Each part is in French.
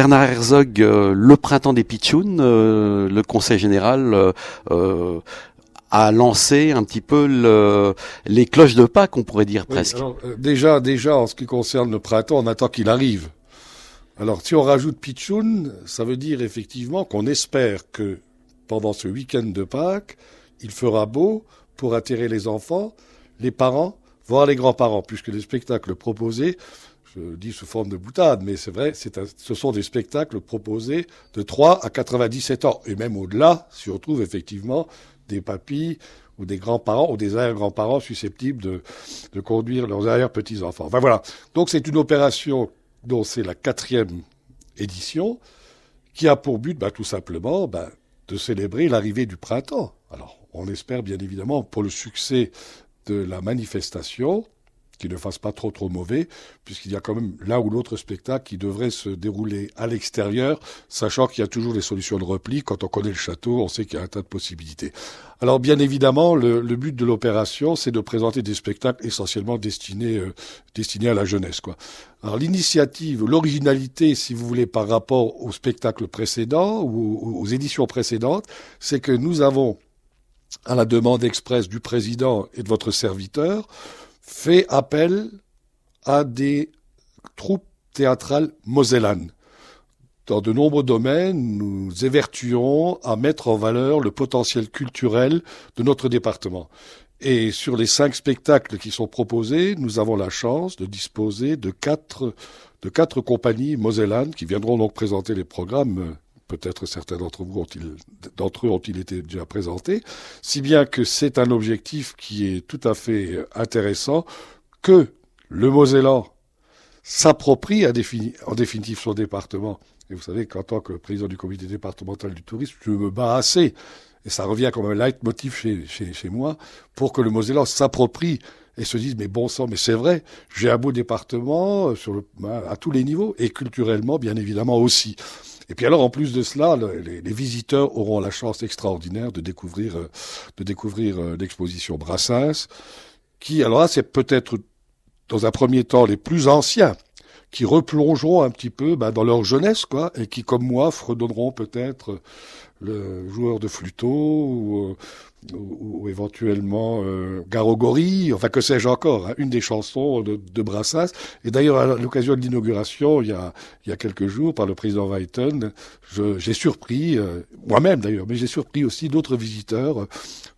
Bernard Herzog, euh, le printemps des Pitchounes, euh, le Conseil général euh, a lancé un petit peu les cloches de Pâques, on pourrait dire presque. déjà, déjà, en ce qui concerne le printemps, on attend qu'il arrive. Alors, si on rajoute Pichoun, ça veut dire effectivement qu'on espère que pendant ce week-end de Pâques, il fera beau pour attirer les enfants, les parents, voire les grands-parents, puisque les spectacles proposés je le dis sous forme de boutade, mais c'est vrai, ce sont des spectacles proposés de 3 à 97 ans. Et même au-delà, si on trouve effectivement des papilles ou des grands-parents ou des arrière-grands-parents susceptibles de, conduire leurs arrière-petits-enfants. Enfin voilà. Donc c'est une opération dont c'est la quatrième édition qui a pour but bah, tout simplement bah, de célébrer l'arrivée du printemps. Alors on espère bien évidemment pour le succès de la manifestation, qui ne fasse pas trop trop mauvais, puisqu'il y a quand même l'un ou l'autre spectacle qui devrait se dérouler à l'extérieur, sachant qu'il y a toujours des solutions de repli. Quand on connaît le château, on sait qu'il y a un tas de possibilités. Alors bien évidemment, le, but de l'opération, c'est de présenter des spectacles essentiellement euh, destinés, à la jeunesse. Quoi. Alors l'initiative, l'originalité, si vous voulez, par rapport aux spectacles précédents ou aux, aux éditions précédentes, c'est que nous avons à la demande expresse du président et de votre serviteur, fait appel à des troupes théâtrales mosellanes. Dans de nombreux domaines, nous évertuons à mettre en valeur le potentiel culturel de notre département. Et sur les cinq spectacles qui sont proposés, nous avons la chance de disposer de quatre, de compagnies mosellanes qui viendront donc présenter les programmes euh, peut-être certains d'entre vous ont-ils, d'entre eux ont-ils été déjà présentés, si bien que c'est un objectif qui est tout à fait intéressant que le Mosellan s'approprie en définitive son département. Et vous savez qu'en tant que président du comité départemental du tourisme, je me bats assez, et ça revient comme un leitmotiv chez, moi, pour que le Mosellan s'approprie et se dise « mais bon sang, mais c'est vrai, j'ai un beau département euh, à tous les niveaux et culturellement bien évidemment aussi. Et puis alors, en plus de cela, les, visiteurs auront la chance extraordinaire de découvrir, euh, de découvrir euh, l'exposition Brassens, qui, alors là, c'est peut-être dans un premier temps les plus anciens qui replongeront un petit peu bah, dans leur jeunesse, quoi, et qui, comme moi, fredonneront peut-être le joueur de flûteau ou, euh, ou, éventuellement euh, Garogori, enfin que sais-je encore, hein, une des chansons de, de Brassens. Et d'ailleurs, à l'occasion de l'inauguration, il, y a, il y a quelques jours, par le président je j'ai surpris, euh, moi-même d'ailleurs, mais j'ai surpris aussi d'autres visiteurs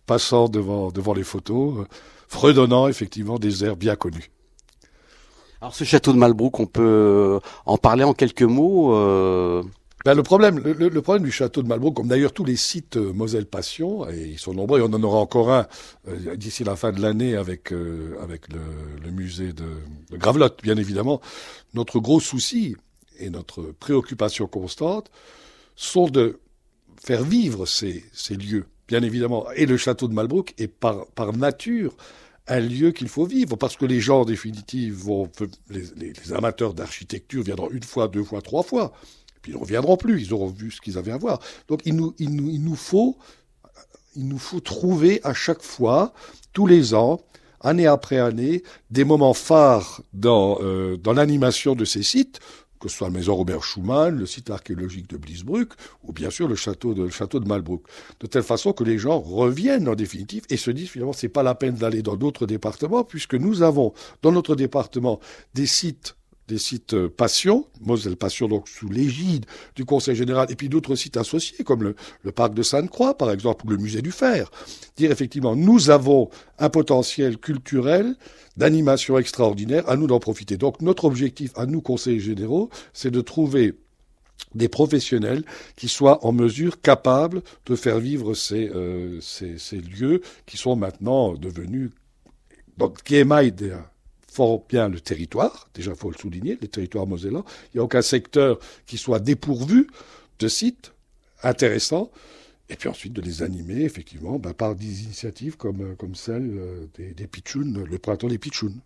passant devant, devant les photos, fredonnant effectivement des airs bien connus. Alors ce château de Malbrook, on peut euh, en parler en quelques mots euh Ben, le problème, le, problème du château de Malbrook, comme d'ailleurs tous les sites euh, Moselle Passion, et ils sont nombreux, et on en aura encore un d'ici la fin de l'année avec avec le, musée de, Gravelotte, bien évidemment. Notre gros souci et notre préoccupation constante sont de faire vivre ces, ces lieux, bien évidemment. Et le château de Malbrook est par, par nature un lieu qu'il faut vivre, parce que les gens, en définitive, vont, les, amateurs d'architecture viendront une fois, deux fois, trois fois, et puis ils ne reviendront plus, ils auront vu ce qu'ils avaient à voir. Donc il nous, il nous, il nous faut, il nous faut trouver à chaque fois, tous les ans, année après année, des moments phares dans, euh, dans l'animation de ces sites que ce soit la maison Robert Schumann, le site archéologique de Blisbruck, ou bien sûr le château de, le de De telle façon que les gens reviennent en définitive et se disent finalement n'est pas la peine d'aller dans d'autres départements puisque nous avons dans notre département des sites des sites euh, Passion, Moselle Passion donc sous l'égide du Conseil général, et puis d'autres sites associés comme le, parc de Sainte-Croix par exemple ou le musée du Fer, dire effectivement nous avons un potentiel culturel d'animation extraordinaire, à nous d'en profiter. Donc notre objectif à nous conseillers généraux, c'est de trouver des professionnels qui soient en mesure, capables de faire vivre ces, euh, lieux qui sont maintenant devenus, donc, qui émaillent des, fort bien le territoire, déjà il faut le souligner, le territoire Mosellan. Il n'y a aucun secteur qui soit dépourvu de sites intéressants. Et puis ensuite de les animer effectivement ben, par des initiatives comme, euh, comme celle euh, des, des le printemps des Pichounes.